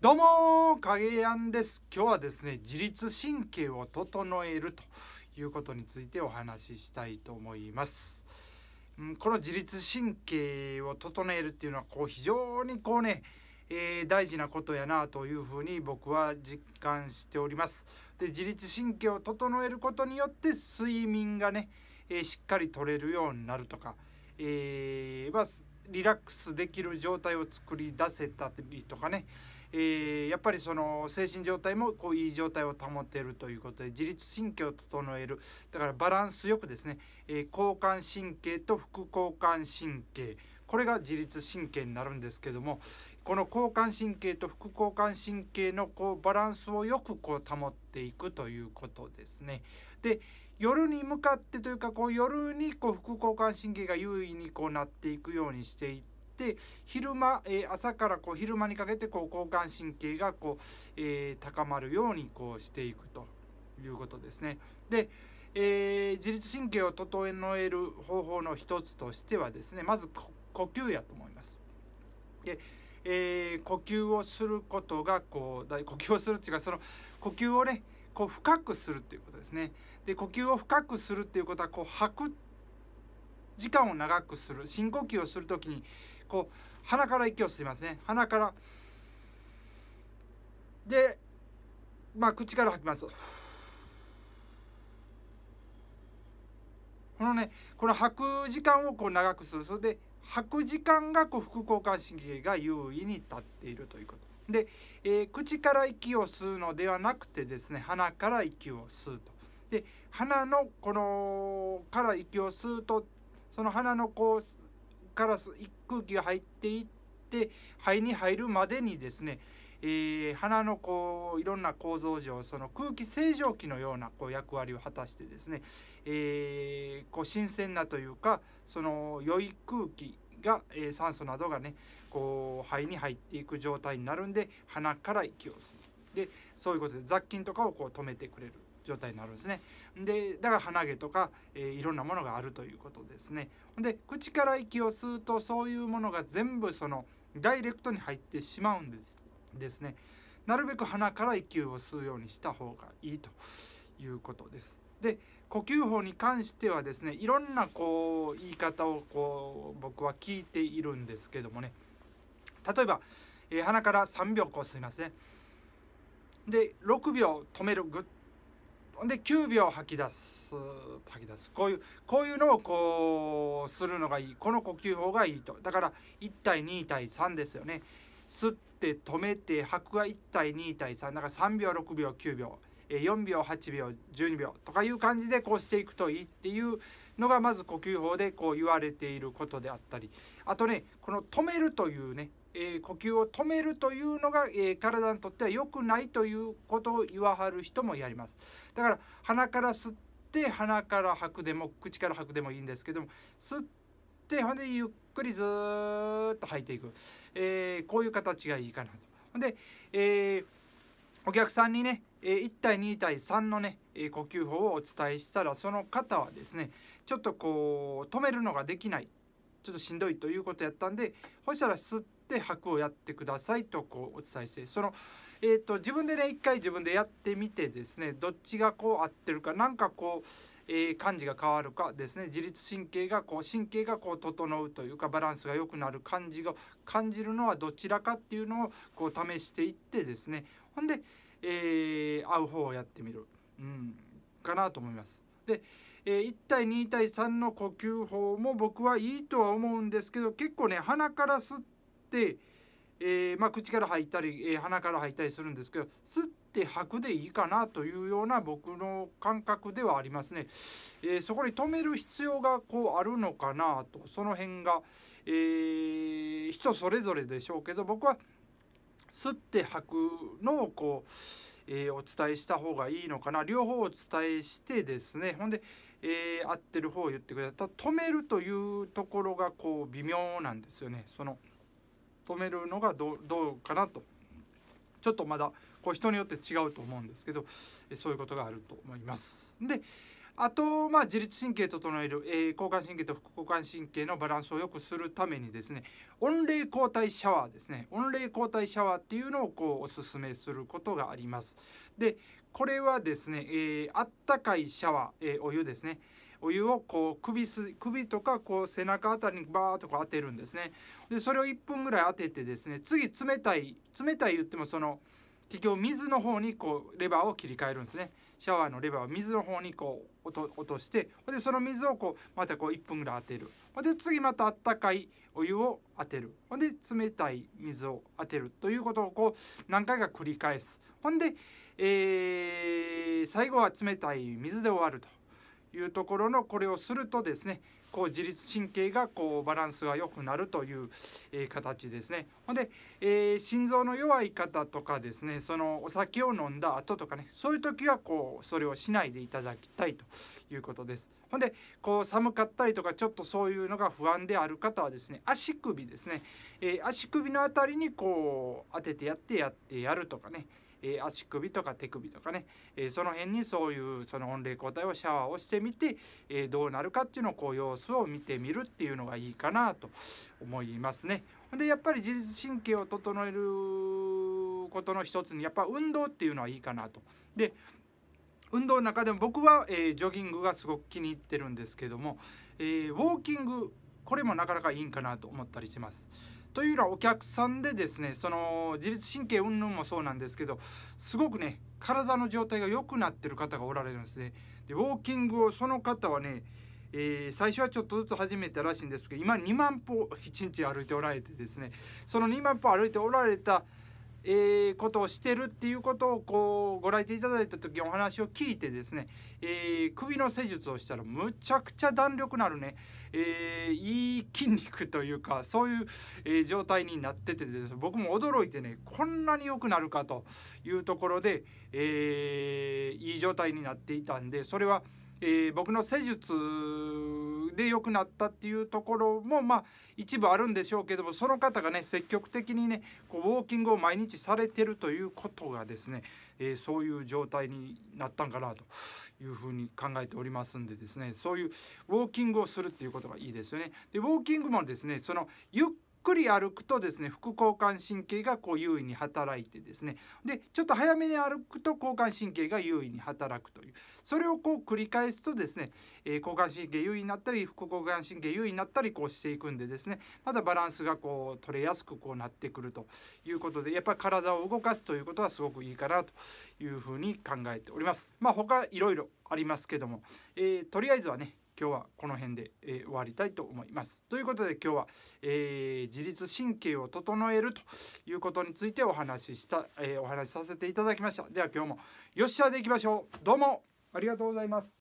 どうも影やんです今日はですね自律神経を整えるということについてお話ししたいと思います、うん、この自律神経を整えるっていうのはこう非常にこうね、えー、大事なことやなというふうに僕は実感しておりますで自律神経を整えることによって睡眠がね、えー、しっかり取れるようになるとか、えー、まあリラックスできる状態を作り出せたりとかね、えー、やっぱりその精神状態もこういい状態を保てるということで自律神経を整えるだからバランスよくですね、えー、交感神経と副交感神経これが自律神経になるんですけどもこの交感神経と副交感神経のこうバランスをよくこう保っていくということですね。で夜に向かってというかこう夜にこう副交感神経が優位にこうなっていくようにしていって昼間、えー、朝からこう昼間にかけてこう交感神経がこう、えー、高まるようにこうしていくということですね。で、えー、自律神経を整える方法の一つとしてはですねまず呼吸やと思います。でえー、呼吸をすることがこう呼吸をするっていうかその呼吸をねこう深くするっていうことですね。で呼吸を深くするっていうことはこう吐く時間を長くする深呼吸をする時にこう鼻から息を吸いますね鼻からでまあ口から吐きますこのねこの吐く時間をこう長くするそれで吐く時間がこう副交感神経が優位に立っているということで、えー、口から息を吸うのではなくてですね鼻から息を吸うとで鼻のこのから息を吸うとその鼻のこうから空気が入っていって肺に入るまでにですね、えー、鼻のこういろんな構造上その空気清浄機のようなこう役割を果たしてですね、えー、こう新鮮なというかその良い空気が、えー、酸素などがねこう肺に入っていく状態になるんで鼻から息を吸う。でそういうことで雑菌とかをこう止めてくれる状態になるんですね。でだから鼻毛とか、えー、いろんなものがあるということですね。で口から息を吸うとそういうものが全部そのダイレクトに入ってしまうんですですね。なるべく鼻から息を吸うようにした方がいいということです。で呼吸法に関してはですねいろんなこう言い方をこう僕は聞いているんですけどもね例えば、えー、鼻から3秒こう吸いますねで6秒止めるで9秒吐き出す吐き出すこういうこういうのをこうするのがいいこの呼吸法がいいとだから1対2対3ですよね吸って止めて吐くは1対2対3だから3秒6秒9秒4秒8秒12秒とかいう感じでこうしていくといいっていうのがまず呼吸法でこう言われていることであったりあとねこの止めるというねえー、呼吸を止めるというのが、えー、体にとっては良くないということを言わはる人もやりますだから鼻から吸って鼻から吐くでも口から吐くでもいいんですけども吸ってほんでゆっくりずっと吐いていく、えー、こういう形がいいかなと。で、えお客さんにね1対2対3のね呼吸法をお伝えしたらその方はですねちょっとこう止めるのができないちょっとしんどいということやったんでほしたら吸ってって拍をやってくださいとこうお伝えしてその、えーと、自分でね一回自分でやってみてですねどっちがこう合ってるか何かこう、えー、感じが変わるかですね自律神経がこう神経がこう整うというかバランスが良くなる感じが感じるのはどちらかっていうのをこう試していってですねほんで、えー、合う方をやってみる、うん、かなと思います。でえ1対2対3の呼吸法も僕はいいとは思うんですけど結構ね鼻から吸っ、えー、まあ、口から吐いたり、えー、鼻から吐いたりするんですけど吸って吐くでいいかなというような僕の感覚ではありますね、えー、そこに止める必要がこうあるのかなとその辺が、え人それぞれでしょうけど僕は吸って吐くのをこう、えお伝えした方がいいのかな両方お伝えしてですねほんで、え合ってる方を言ってください止めるというところがこう微妙なんですよねその。止めるのがどうかなとちょっとまだこう人によって違うと思うんですけどそういうことがあると思います。であと、まあ、自律神経整える、えー、交感神経と副交感神経のバランスを良くするためにですね温冷交代シャワーですね温冷交代シャワーっていうのをこうおすすめすることがあります。でこれはですね、えー、あったかいシャワー、えー、お湯ですねお湯をこう首す首とかこう背中あたりにバーッとこう当てるんですねでそれを1分ぐらい当ててですね次冷たい冷たい言ってもその結局水の方にこうレバーを切り替えるんですねシャワーのレバーを水の方にこう落としてでその水をこうまたこう1分ぐらい当てるで次またあったかいお湯を当てるほんで冷たい水を当てるということをこう何回か繰り返すほんで、えー、最後は冷たい水で終わるというところのこれをするとですねこう自律神経がこうバランスが良くなるという、えー、形ですね。ほんで、えー、心臓の弱い方とかですねそのお酒を飲んだ後とかねそういう時はこうそれをしないでいただきたいということです。ほんでこう寒かったりとかちょっとそういうのが不安である方はですね足首ですね、えー、足首の辺りにこう当ててやってやってやるとかねえー、足首とか手首とかね、えー、その辺にそういうその温冷交代をシャワーをしてみて、えー、どうなるかっていうのをこう様子を見てみるっていうのがいいかなと思いますね。でやっぱり自律神経を整えることの一つにやっぱ運動っていうのはいいかなと。で運動の中でも僕は、えー、ジョギングがすごく気に入ってるんですけども、えー、ウォーキングこれもなかなかいいんかなと思ったりします。というのはお客さんでですねその自律神経云々もそうなんですけどすごくね体の状態が良くなってる方がおられるんですねでウォーキングをその方はね、えー、最初はちょっとずつ始めたらしいんですけど今2万歩1日歩いておられてですねその2万歩歩いておられたえー、ことをしてるっていうことをこうご来店いただいた時お話を聞いてですね、えー、首の施術をしたらむちゃくちゃ弾力のあるね、えー、いい筋肉というかそういう、え状態になっててです、ね、僕も驚いてねこんなに良くなるかというところで、えいい状態になっていたんでそれは。えー、僕の施術で良くなったっていうところもまあ一部あるんでしょうけどもその方がね積極的にねこうウォーキングを毎日されてるということがですね、えー、そういう状態になったんかなというふうに考えておりますんでですねそういうウォーキングをするっていうことがいいですよね。でウォーキングもですねそのゆっくり歩くとですね副交感神経がこう優位に働いてですねでちょっと早めに歩くと交感神経が優位に働くというそれをこう繰り返すとですね、え交感神経優位になったり副交感神経優位になったりこうしていくんでですねまだバランスがこう取れやすくこうなってくるということでやっぱり体を動かすということはすごくいいかなというふうに考えております。まあ、他いろいろありますけども、えー、とりあえずはね今日はこの辺で、えー、終わりたいと思います。ということで今日は、えー、自律神経を整えるということについてお話しした、えー、お話しさせていただきました。では今日もよっしゃでいきましょう。どうもありがとうございます。